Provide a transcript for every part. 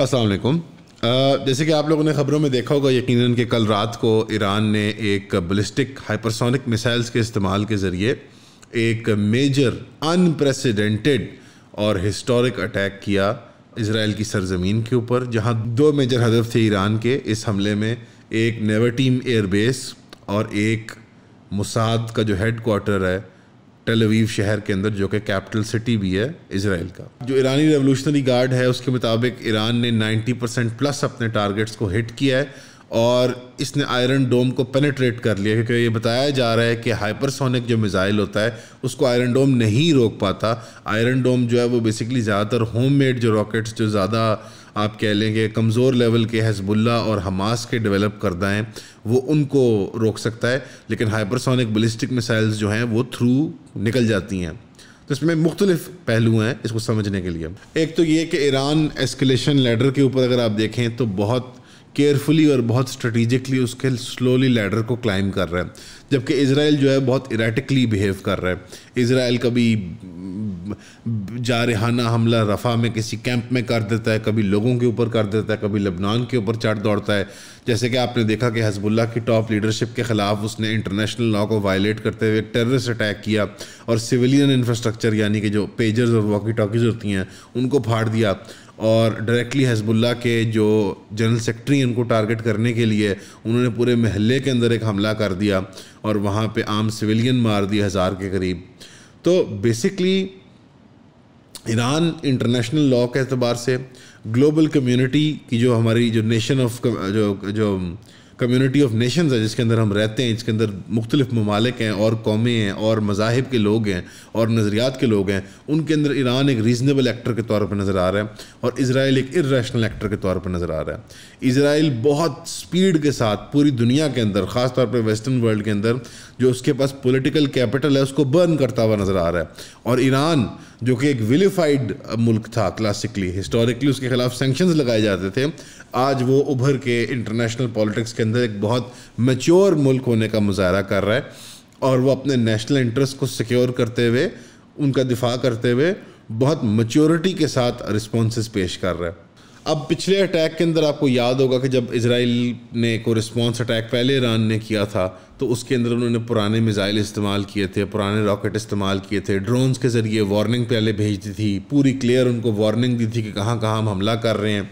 असलकुम जैसे कि आप लोगों ने ख़बरों में देखा होगा यकीन कि कल रात को ईरान ने एक बलिस्टिक हाइपरसोनिक मिसाइल्स के इस्तेमाल के ज़रिए एक मेजर अनप्रेसिडेंटेड और हिस्टोरिक अटैक किया इसराइल की सरजमीन के ऊपर जहाँ दो मेजर हदफ थे ईरान के इस हमले में एक नेवाटीम एयरबेस और एक मुसाद का जो हेड क्वार्टर है टेलवीव शहर के अंदर जो कि कैपिटल सिटी भी है इसराइल का जो ईरानी रेवोल्यूशनरी गार्ड है उसके मुताबिक ईरान ने 90 परसेंट प्लस अपने टारगेट्स को हिट किया है और इसने आयरन डोम को पेनेट्रेट कर लिया क्योंकि ये बताया जा रहा है कि हाइपरसोनिक जो मिज़ाइल होता है उसको आयरन डोम नहीं रोक पाता आयरन डोम जो है वो बेसिकली ज़्यादातर होममेड जो रॉकेट्स जो ज़्यादा आप कह लें कि कमज़ोर लेवल के हजबुल्ला और हमास के डेवलप करदा हैं वो उनको रोक सकता है लेकिन हाइपरसोनिक बलिस्टिक मिसाइल्स जो हैं वो थ्रू निकल जाती हैं तो इसमें मुख्तलिफ पहलू हैं इसको समझने के लिए एक तो ये कि ईरान एस्केलेशन लेडर के ऊपर अगर आप देखें तो बहुत केयरफुली और बहुत स्ट्रेटिजिकली उसके स्लोली लैडर को क्लाइम कर रहा है जबकि इसराइल जो है बहुत इराटिकली बिहेव कर रहा है इसराइल कभी जारहाना हमला रफ़ा में किसी कैंप में कर देता है कभी लोगों के ऊपर कर देता है कभी लबनान के ऊपर चढ़ दौड़ता है जैसे कि आपने देखा कि हजबुल्ला की टॉप लीडरशिप के ख़िलाफ़ उसने इंटरनेशनल लॉ को वायलेट करते हुए टेररिस्ट अटैक किया और सिविलियन इंफ्रास्ट्रक्चर यानी कि जो पेजर्स और वॉकी टॉकीज़ होती हैं उनको फाड़ दिया और डायरेक्टली हजबुल्ला के जो जनरल सेक्रेटरी इनको टारगेट करने के लिए उन्होंने पूरे महल्ले के अंदर एक हमला कर दिया और वहाँ पे आम सिविलियन मार दिए हज़ार के करीब तो बेसिकली ईरान इंटरनेशनल लॉ के अतबार से ग्लोबल कम्युनिटी की जो हमारी जो नेशन ऑफ जो जो कम्युनिटी ऑफ नेशंस है जिसके अंदर हम रहते हैं जिसके अंदर मुख्तलिफ ममालिक हैं और कौमें हैं और मजाहब के लोग हैं और नज़रियात के लोग हैं उनके अंदर ईरान एक रीज़नेबल एक्टर के तौर पर नज़र आ रहा है और इसराइल एक इरेशनल एक्टर के तौर पर नज़र आ रहा है इसराइल बहुत स्पीड के साथ पूरी दुनिया के अंदर ख़ास तौर पर वेस्टर्न वर्ल्ड के अंदर जो उसके पास पॉलिटिकल कैपिटल है उसको बर्न करता हुआ नज़र आ रहा है और ईरान जो कि एक विलीफाइड मुल्क था क्लासिकली हिस्टोरिकली उसके खिलाफ सेंक्शन लगाए जाते थे आज वो उभर के इंटरनेशनल पॉलिटिक्स के अंदर एक बहुत मेच्योर मुल्क होने का मुजाहरा कर रहा है और वो अपने नेशनल इंटरेस्ट को सिक्योर करते हुए उनका दिफा करते हुए बहुत मच्योरिटी के साथ रिस्पॉन्स पेश कर रहा है अब पिछले अटैक के अंदर आपको याद होगा कि जब इसराइल ने को रिस्पॉन्स अटैक पहले ईरान ने किया था तो उसके अंदर उन्होंने पुराने मिज़ाइल इस्तेमाल किए थे पुराने रॉकेट इस्तेमाल किए थे ड्रोन्स के ज़रिए वार्निंग पहले भेज दी थी पूरी क्लियर उनको वार्निंग दी थी कि कहाँ कहाँ हम हमला कर रहे हैं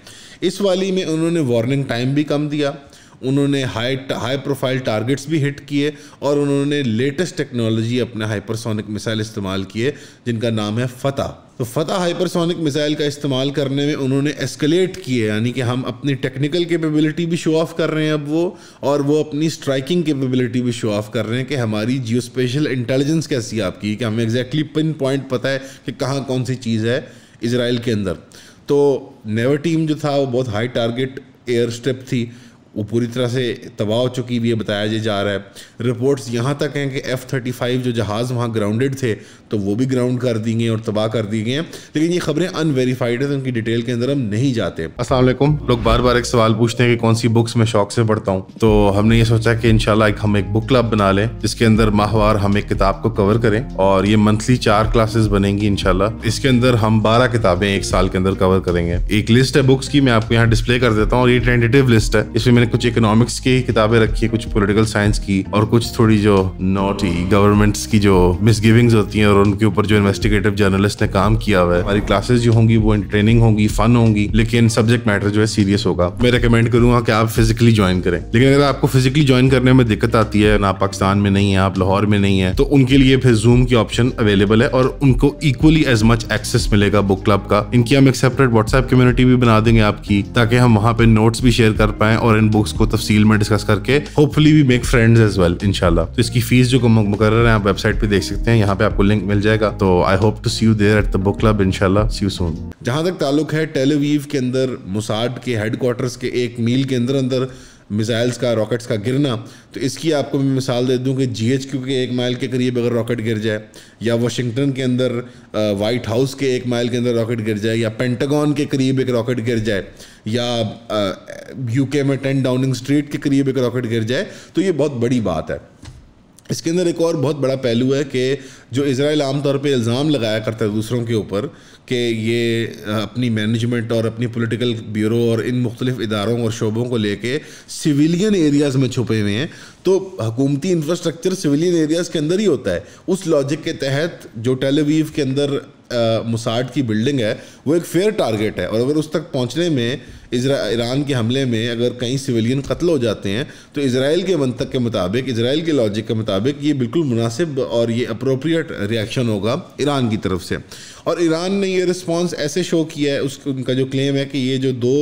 इस वाली में उन्होंने वार्निंग टाइम भी कम दिया उन्होंने हाई हाई प्रोफाइल टारगेट्स भी हिट किए और उन्होंने लेटेस्ट टेक्नोलॉजी अपने हाइपरसोनिक मिसाइल इस्तेमाल किए जिनका नाम है फ़तेह तो फतह हाइपरसोनिक मिसाइल का इस्तेमाल करने में उन्होंने एस्केलेट किए यानी कि हम अपनी टेक्निकल कैपेबिलिटी भी शो ऑफ कर रहे हैं अब वो और वो अपनी स्ट्राइकिंग कैपेबिलिटी भी शो ऑफ कर रहे हैं कि हमारी जियो स्पेशल इंटेलिजेंस कैसी है आपकी कि हमें एग्जैक्टली पिन पॉइंट पता है कि कहाँ कौन सी चीज़ है इसराइल के अंदर तो नेवर टीम जो था वो बहुत हाई टारगेट एयर स्ट्रिप थी वो पूरी तरह से तबाह हो चुकी भी है बताया जा रहा है रिपोर्ट्स यहाँ तक हैं कि एफ़ थर्टी फाइव जो जहाज़ वहाँ ग्राउंडेड थे तो वो भी ग्राउंड कर दी गए और तबाह कर दिए गए हैं लेकिन ये खबरें अनवेरीफाइड है तो उनकी डिटेल के अंदर हम नहीं जाते असलम लोग बार बार एक सवाल पूछते हैं कि कौन सी बुक्स मैं शौक से पढ़ता हूँ तो हमने ये सोचा कि इनशाला एक हम एक बुक क्लब बना लें जिसके अंदर माहवार हम एक किताब को कवर करें और ये मंथली चार क्लासेस बनेंगी इनशाला इसके अंदर हम बारह किताबें एक साल के अंदर कवर करेंगे एक लिस्ट है बुक्स की मैं आपको यहाँ डिस्प्ले कर देता हूँ और ये टेंटेटिव लिस्ट है इसमें मैंने कुछ इकोनॉमिक्स की किताबें रखी है कुछ पोलिटिकल साइंस की और कुछ थोड़ी जो नोटी गवर्नमेंट्स की जो मिसगिविंग्स होती हैं और उनके ऊपर जो इन्वेस्टिगेटिव जर्नलिस्ट ने काम किया हुआ है हमारी क्लासेस जो होंगी वो इंटरटेनिंग होंगी फन होंगी लेकिन सब्जेक्ट मैटर जो है सीरियस होगा मैं रिकमेंड करूंगा कि आप फिजिकली ज्वाइन करें लेकिन अगर आपको फिजिकली ज्वाइन करने में दिक्कत आती है ना पाकिस्तान में नहीं है आप लाहौर में नहीं है तो उनके लिए फिर जूम की ऑप्शन अवेलेबल है और उनको इक्वली एज मच एक्सेस मिलेगा बुक क्लब का इनकी हम एक सेपरेट व्हाट्सएप कम्युनिटी भी बना देंगे आपकी ताकि हम वहाँ पे नोट्स भी शेयर कर पाए और इन बुक्स को तफसील में डिस्कस करके hopefully we make friends as well इनशाला तो इसकी फीस जो मुकर है आप वेबसाइट पे देख सकते हैं यहाँ पे आपको लिंक मिल जाएगा तो I hope to see you there at the book club इनशाला सी यू सोन जहाँ तक ताल्लुक है टेलीवीव के अंदर मुसाड के हेडक्वार्टर्स के एक मील के अंदर अंदर मिसाइल्स का रॉकेट्स का गिरना तो इसकी आपको मैं मिसाल दे दूं कि जीएचक्यू के एक माइल के करीब अगर रॉकेट गिर जाए या वाशिंगटन के अंदर वाइट हाउस के एक माइल के अंदर रॉकेट गिर जाए या पेंटागन के करीब एक रॉकेट गिर जाए या यूके में टेन डाउनिंग स्ट्रीट के करीब एक रॉकेट गिर जाए तो ये बहुत बड़ी बात है इसके अंदर एक और बहुत बड़ा पहलू है कि जो इसराइल आमतौर पर इल्ज़ाम लगाया करता है दूसरों के ऊपर कि ये अपनी मैनेजमेंट और अपनी पॉलिटिकल ब्यूरो और इन मुख्तलिफ इदारों और शोबों को लेके सिविलियन एरियाज़ में छुपे हुए हैं तो हकूमती इंफ्रास्ट्रक्चर सिविलियन एरियाज़ के अंदर ही होता है उस लॉजिक के तहत जो टेलीवीव के अंदर मुसाड की बिल्डिंग है वो एक फेयर टारगेट है और अगर उस तक पहुंचने में ईरान के हमले में अगर कई सिविलियन कत्ल हो जाते हैं तो इसराइल के मंतक के मुताबिक इसराइल के लॉजिक के मुताबिक ये बिल्कुल मुनासिब और ये अप्रोप्रियट रिएक्शन होगा ईरान की तरफ से और ईरान ने ये रिस्पॉन्स ऐसे शो किया है उस उनका जो क्लेम है कि ये जो दो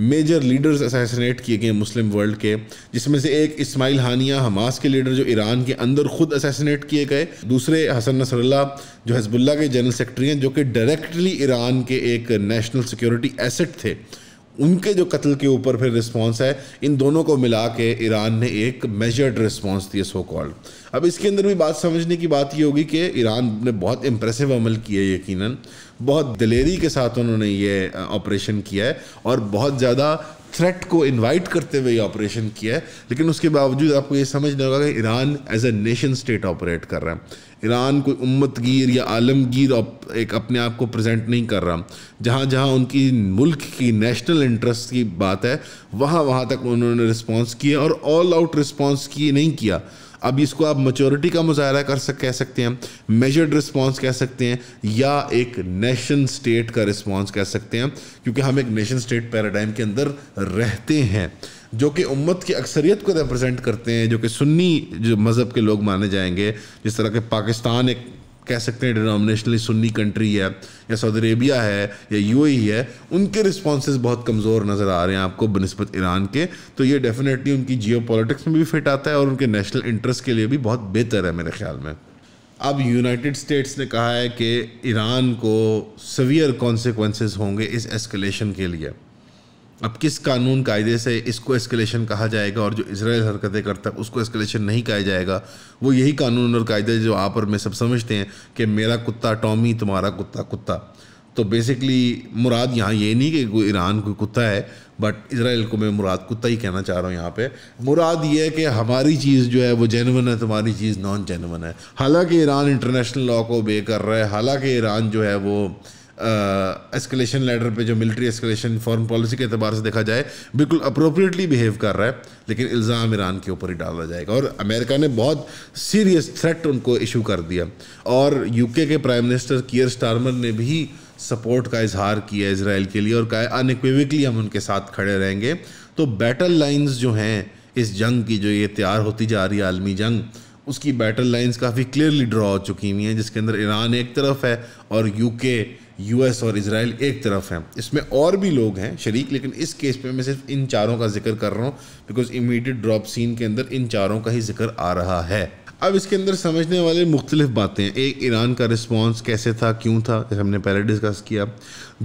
मेजर लीडर्स असैसिनेट किए गए मुस्लिम वर्ल्ड के जिसमें से एक इस्माइल हानिया हमास के लीडर जो ईरान के अंदर खुद असैसिनेट किए गए दूसरे हसन नसरल्ला जो हजबुल्ला के जनरल सेक्रेटरी हैं जो कि डायरेक्टली ईरान के एक नेशनल सिक्योरिटी एसेट थे उनके जो कत्ल के ऊपर फिर रिस्पॉन्स है इन दोनों को मिला के ईरान ने एक मेजर्ड रिस्पॉन्स दिया सो कॉल्ड अब इसके अंदर भी बात समझने की बात ये होगी कि ईरान ने बहुत इम्प्रेसिव अमल किया है यकीनन बहुत दिलेरी के साथ उन्होंने ये ऑपरेशन किया है और बहुत ज़्यादा थ्रेट को इनवाइट करते हुए ये ऑपरेशन किया है लेकिन उसके बावजूद आपको ये समझना होगा कि Iran as a nation state operate कर रहा है ईरान कोई उम्मतगीर या आलमगीर एक अपने आप को प्रेजेंट नहीं कर रहा जहाँ जहाँ उनकी मुल्क की नेशनल इंटरेस्ट की बात है वहाँ वहाँ तक उन्होंने रिस्पॉन्स किया और ऑल आउट रिस्पॉन्स किए नहीं किया अब इसको आप मचोरिटी का मुजाहरा कर सक कह सकते हैं मेजर्ड रिस्पॉन्स कह सकते हैं या एक नेशन स्टेट का रिस्पॉन्स कह सकते हैं क्योंकि हम एक नेशन स्टेट पैराडाइम के अंदर रहते हैं जो कि उम्मत की अक्सरियत को रिप्रेजेंट करते हैं जो कि सुन्नी जो मज़हब के लोग माने जाएंगे जिस तरह के पाकिस्तान एक कह सकते हैं डिनोमिनेशनली सुन्नी कंट्री है या सऊदी अरेबिया है या यूएई e है उनके रिस्पॉन्स बहुत कमज़ोर नज़र आ रहे हैं आपको बनस्बत ईरान के तो ये डेफिनेटली उनकी जियो में भी फिट आता है और उनके नेशनल इंटरेस्ट के लिए भी बहुत बेहतर है मेरे ख्याल में अब यूनाइटेड स्टेट्स ने कहा है कि ईरान को सवियर कॉन्सिक्वेंसेस होंगे इस एस्केलेशन के लिए अब किस कानून कायदे से इसको एस्केलेशन कहा जाएगा और जो इसराइल हरकतें करता है उसको एस्केलेशन नहीं कहा जाएगा वो यही कानून और कायदे जो आप और मैं सब समझते हैं कि मेरा कुत्ता टॉमी तुम्हारा कुत्ता कुत्ता तो बेसिकली मुराद यहाँ ये नहीं कि कोई ईरान कोई कुत्ता है बट इसराइल को मैं मुराद कुत्ता ही कहना चाह रहा हूँ यहाँ पे मुराद ये है कि हमारी चीज़ जो है वो जेनवन है तुम्हारी चीज़ नॉन जेनवन है हालांकि ईरान इंटरनेशनल लॉ को बे कर रहा है हालांकि ईरान जो है वो एस्केलेशन लेडर पे जो मिलिट्री एस्केलेशन फॉरेन पॉलिसी के अतबार से देखा जाए बिल्कुल अप्रोप्रिएटली बिहेव कर रहा है लेकिन इल्ज़ाम ईरान के ऊपर ही डाला जाएगा और अमेरिका ने बहुत सीरियस थ्रेट उनको इशू कर दिया और यूके के प्राइम मिनिस्टर कियर स्टारमर ने भी सपोर्ट का इजहार किया इसराइल के लिए और कहा अनइक्विविकली हम उनके साथ खड़े रहेंगे तो बैटल लाइन्स जो हैं इस जंग की जो ये तैयार होती जा रही है आलमी जंग उसकी बैटल लाइंस काफ़ी क्लियरली ड्रॉ हो चुकी हुई हैं जिसके अंदर ईरान एक तरफ है और यूके यूएस और इसराइल एक तरफ हैं इसमें और भी लोग हैं शरीक लेकिन इस केस में मैं सिर्फ इन चारों का जिक्र कर रहा हूँ बिकॉज इमीडिएट ड्रॉप सीन के अंदर इन चारों का ही जिक्र आ रहा है अब इसके अंदर समझने वाले मुख्तलिफ बातें हैं एक ईरान का रिस्पॉन्स कैसे था क्यों था जैसे हमने पहले डिस्कस किया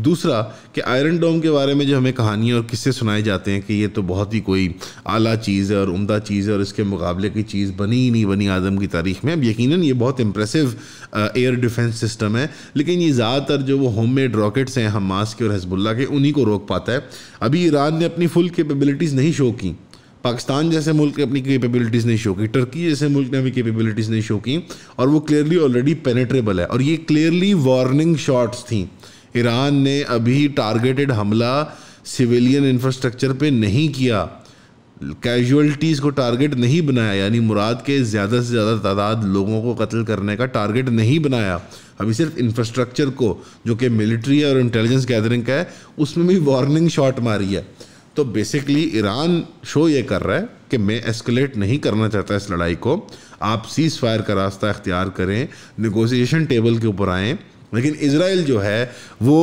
दूसरा कि आयरन डोम के बारे में जो हमें कहानियाँ और किस्से सुनाए जाते हैं कि ये तो बहुत ही कोई आला चीज़ है और उमदा चीज़ है और इसके मुकाबले की चीज़ बनी ही नहीं बनी आदम की तारीख में अब यकीन ये बहुत इंप्रेसिव एयर डिफेंस सिस्टम है लेकिन ये ज़्यादातर जो वो होम मेड रॉकेट्स हैं हमास के और हजबुल्ला के उन्हीं को रोक पाता है अभी ईरान ने अपनी फुल केपेबिलिटीज़ नहीं शो की पाकिस्तान जैसे मुल्क ने अपनी कैपेबिलिटीज़ नहीं शो की टर्की जैसे मुल्क ने अपनी कैपेबिलिटीज़ नहीं शो की और वो क्लियरली ऑलरेडी पेनेट्रेबल है और ये क्लियरली वार्निंग शॉट्स थी ईरान ने अभी टारगेटेड हमला सिविलियन इंफ्रास्ट्रक्चर पे नहीं किया कैजुअलिटीज़ को टारगेट नहीं बनाया यानी मुराद के ज़्यादा से ज़्यादा तादाद लोगों को कत्ल करने का टारगेट नहीं बनाया अभी सिर्फ इंफ्रास्ट्रक्चर को जो कि मिलिट्री और इंटेलिजेंस गैदरिंग का है उसमें भी वार्निंग शॉट मारी है तो बेसिकली ईरान शो ये कर रहा है कि मैं एस्केलेट नहीं करना चाहता इस लड़ाई को आप सीज़ फायर का रास्ता अख्तियार करें नगोसिएशन टेबल के ऊपर आएँ लेकिन इसराइल जो है वो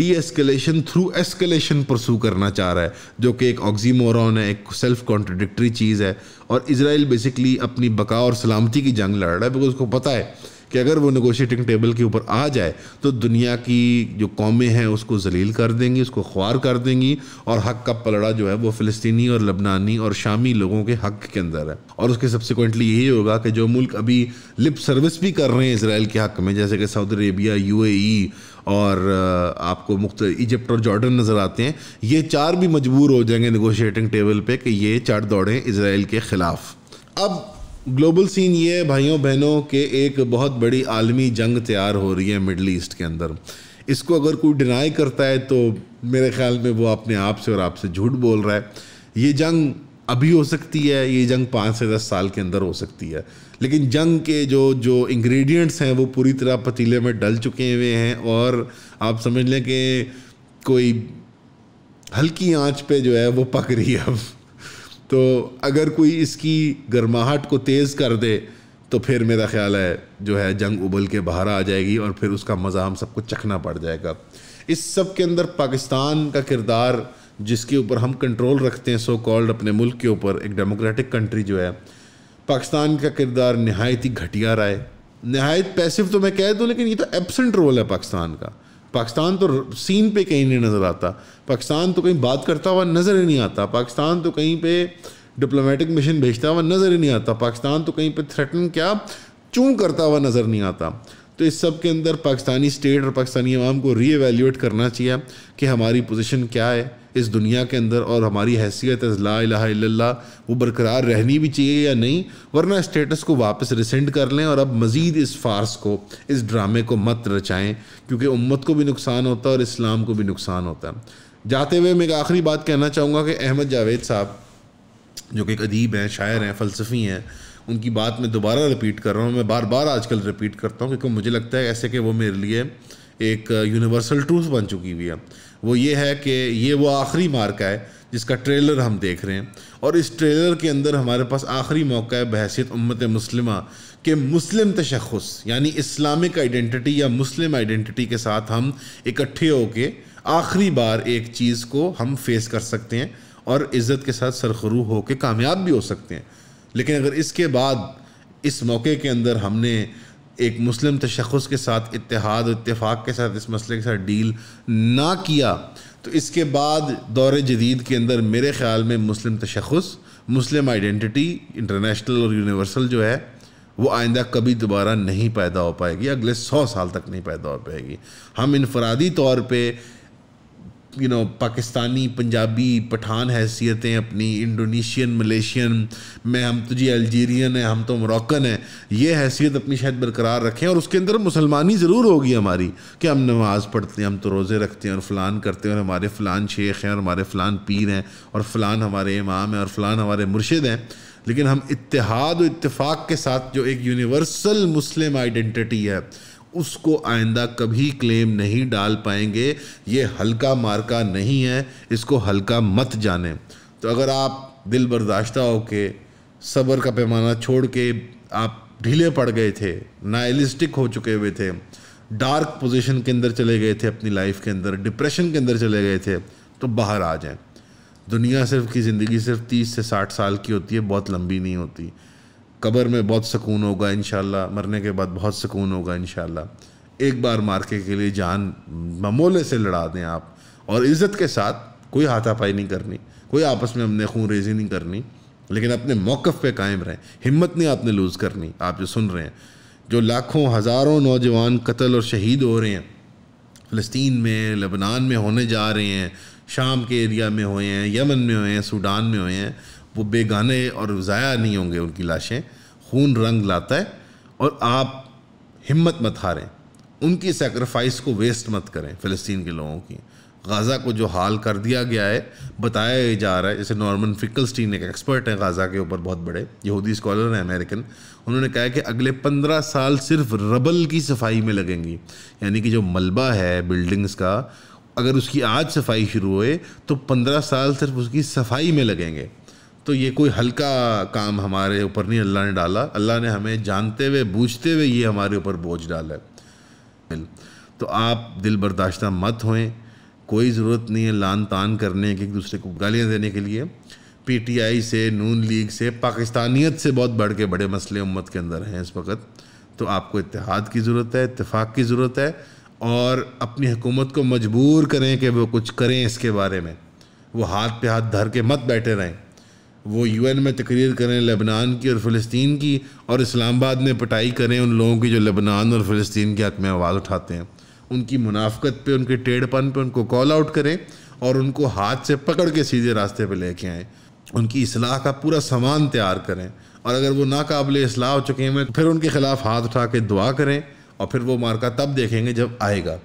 de escalation through escalation pursue करना चाह रहा है जो कि एक ऑक्जीमोरॉन है एक सेल्फ कॉन्ट्रडिक्ट्री चीज़ है और इसराइल बेसिकली अपनी बका और सलामती की जंग लड़ रहा है बिकॉज उसको पता है कि अगर वो नगोशिएटिंग टेबल के ऊपर आ जाए तो दुनिया की जो कौमें हैं उसको जलील कर देंगी उसको ख्वार कर देंगी और हक का पलड़ा जो है वो फ़लस्तनी और लबनानी और शामी लोगों के हक के अंदर है और उसके सब्सिक्वेंटली यही होगा कि जो मुल्क अभी लिप सर्विस भी कर रहे हैं इसराइल के हक में जैसे कि सऊदी अरेबिया यू और आपको मुख्त इजिप्ट और जॉर्डन नज़र आते हैं ये चार भी मजबूर हो जाएंगे नगोशिएटिंग टेबल पर कि ये चार दौड़ें इसराइल के ख़िलाफ़ अब ग्लोबल सीन ये है भाइयों बहनों के एक बहुत बड़ी आलमी जंग तैयार हो रही है मिडल ईस्ट के अंदर इसको अगर कोई डिनाई करता है तो मेरे ख्याल में वो अपने आप से और आपसे झूठ बोल रहा है ये जंग अभी हो सकती है ये जंग पाँच से दस साल के अंदर हो सकती है लेकिन जंग के जो जो इंग्रेडिएंट्स हैं वो पूरी तरह पतीले में डल चुके हुए हैं और आप समझ लें कि कोई हल्की आंच पे जो है वो पक रही है अब तो अगर कोई इसकी गर्माहट को तेज़ कर दे तो फिर मेरा ख्याल है जो है जंग उबल के बाहर आ जाएगी और फिर उसका मज़ा हम सबको चखना पड़ जाएगा इस सब के अंदर पाकिस्तान का किरदार जिसके ऊपर हम कंट्रोल रखते हैं सो कॉल्ड अपने मुल्क के ऊपर एक डेमोक्रेटिक कंट्री जो है पाकिस्तान का किरदार नहायत ही घटिया रहा है नहायत पैसिव तो मैं कह दूँ लेकिन ये तो एबसेंट रोल है पाकिस्तान का पाकिस्तान तो सीन पे कहीं नहीं नज़र आता पाकिस्तान तो कहीं बात करता हुआ नज़र ही नहीं आता पाकिस्तान तो कहीं पे डिप्लोमेटिक मिशन भेजता हुआ नज़र ही नहीं आता पाकिस्तान तो कहीं पे थ्रेटन क्या चूँ करता हुआ नज़र नहीं आता तो इस सब के अंदर पाकिस्तानी स्टेट और पाकिस्तानी आवाम को रीएवेल्यूएट करना चाहिए कि हमारी पोजिशन क्या है इस दुनिया के अंदर और हमारी हैसियत ला इला वो बरकरार रहनी भी चाहिए या नहीं वरना स्टेटस को वापस रिसेंड कर लें और अब मज़ीद इस फार्स को इस ड्रामे को मत रचाएँ क्योंकि उम्मत को भी नुकसान होता है और इस्लाम को भी नुकसान होता है जाते हुए मैं एक आखिरी बात कहना चाहूँगा कि अहमद जावेद साहब जो कि एक अदीब हैं शायर हैं फ़लसफ़ी हैं उनकी बात मैं दोबारा रिपीट कर रहा हूँ मैं बार बार आजकल रिपीट करता हूँ क्योंकि मुझे लगता है ऐसे कि वो मेरे लिए एक यूनिवर्सल ट्रूथ बन चुकी हुई है वो ये है कि ये वो आखिरी मार्का है जिसका ट्रेलर हम देख रहे हैं और इस ट्रेलर के अंदर हमारे पास आखिरी मौका है बहसीत उम्मत मुस्लिमा के मुस्लिम तशखस यानी इस्लामिक आइडेंटिटी या मुस्लिम आइडेंटिटी के साथ हम इकट्ठे होके आखिरी बार एक चीज़ को हम फेस कर सकते हैं और इज़्ज़त के साथ सरखरू होकर कामयाब भी हो सकते हैं लेकिन अगर इसके बाद इस मौके के अंदर हमने एक मुस्लिम तशखस के साथ इतिहाद इतफाक़ के साथ इस मसले के साथ डील ना किया तो इसके बाद दौर जदीद के अंदर मेरे ख़्याल में मुस्लिम तशखस मुस्लिम आइडेंटिटी इंटरनेशनल और यूनिवर्सल जो है वो आइंदा कभी दोबारा नहीं पैदा हो पाएगी अगले सौ साल तक नहीं पैदा हो पाएगी हम इनफरादी तौर पर यू नो पाकिस्तानी पंजाबी पठान हैसियतें अपनी इंडोनेशियन मलेशियन में हम तो जी अल्जीरियन है हम तो मोरक्कन है ये हैसियत अपनी शायद बरकरार रखें और उसके अंदर मुसलमानी ज़रूर होगी हमारी कि हम नमाज़ पढ़ते हैं हम तो रोज़े रखते हैं और फ़लान करते हैं और हमारे फ़लान शेख हैं और हमारे फ़लान पीर हैं और फ़लान हमारे इमाम हैं और फ़लान हमारे मुर्शद हैं लेकिन हम इतिहाद व इतफ़ाक़ के साथ जो एक यूनिवर्सल मुस्लिम आइडेंटिटी है उसको आइंदा कभी क्लेम नहीं डाल पाएंगे ये हल्का मार्का नहीं है इसको हल्का मत जाने तो अगर आप दिल बर्दाश्त हो के सब्र का पैमाना छोड़ के आप ढीले पड़ गए थे नाइलिस्टिक हो चुके हुए थे डार्क पोजीशन के अंदर चले गए थे अपनी लाइफ के अंदर डिप्रेशन के अंदर चले गए थे तो बाहर आ जाएं दुनिया सिर्फ की ज़िंदगी सिर्फ 30 से 60 साल की होती है बहुत लंबी नहीं होती कब्र में बहुत सुकून होगा इन मरने के बाद बहुत सुकून होगा इन एक बार मार्के के लिए जान ममोले से लड़ा दें आप और इज़्ज़त के साथ कोई हाथापाई नहीं करनी कोई आपस में हमने खून रेजी नहीं करनी लेकिन अपने मौक़ पे कायम रहें हिम्मत नहीं आपने लूज़ करनी आप जो सुन रहे हैं जो लाखों हज़ारों नौजवान कत्ल और शहीद हो रहे हैं फ़लस्तीन में लबनान में होने जा रहे हैं शाम के एरिया में हुए हैं यमन में हुए हैं सूडान में हुए हैं वो बेगाने और ज़ाया नहीं होंगे उनकी लाशें खून रंग लाता है और आप हिम्मत मत हारें उनकी सेक्रीफाइस को वेस्ट मत करें फ़लस्तीन के लोगों की गाज़ा को जो हाल कर दिया गया है बताया जा रहा है जैसे नॉर्मन फिकलस्टीन एक एक्सपर्ट हैं गाज़ा के ऊपर बहुत बड़े यहूदी स्कॉलर हैं अमेरिकन उन्होंने कहा है कि अगले पंद्रह साल सिर्फ रबल की सफाई में लगेंगी यानी कि जो मलबा है बिल्डिंग्स का अगर उसकी आज सफाई शुरू हुए तो पंद्रह साल सिर्फ उसकी सफाई में लगेंगे तो ये कोई हल्का काम हमारे ऊपर नहीं अल्लाह ने डाला अल्लाह ने हमें जानते हुए बूझते हुए ये हमारे ऊपर बोझ डाला है तो आप दिल बर्दाश्त मत होएं कोई ज़रूरत नहीं है लान तान करने की एक दूसरे को गालियाँ देने के लिए पीटीआई से नून लीग से पाकिस्तानियत से बहुत बढ़ के बड़े मसले उम्मत के अंदर हैं इस वक्त तो आपको इतिहाद की ज़रूरत है इतफाक़ की ज़रूरत है और अपनी हुकूमत को मजबूर करें कि वो कुछ करें इसके बारे में वो हाथ पे हाथ धर के मत बैठे रहें वो यूएन में तकरीर करें लेबनान की और फ़लस्तीन की और इस्लामाबाद में पटाई करें उन लोगों की जो लेबनान और फ़लस्तीन के हक में आवाज़ उठाते हैं उनकी मुनाफ़त पे उनके टेढ़पन पे उनको कॉल आउट करें और उनको हाथ से पकड़ के सीधे रास्ते पे लेके आएँ उनकी असलाह का पूरा सामान तैयार करें और अगर वो नाकबिल असलाह हो चुके हैं फिर उनके ख़िलाफ़ हाथ उठा के दुआ करें और फिर वो मार्का तब देखेंगे जब आएगा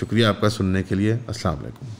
शुक्रिया आपका सुनने के लिए असलकम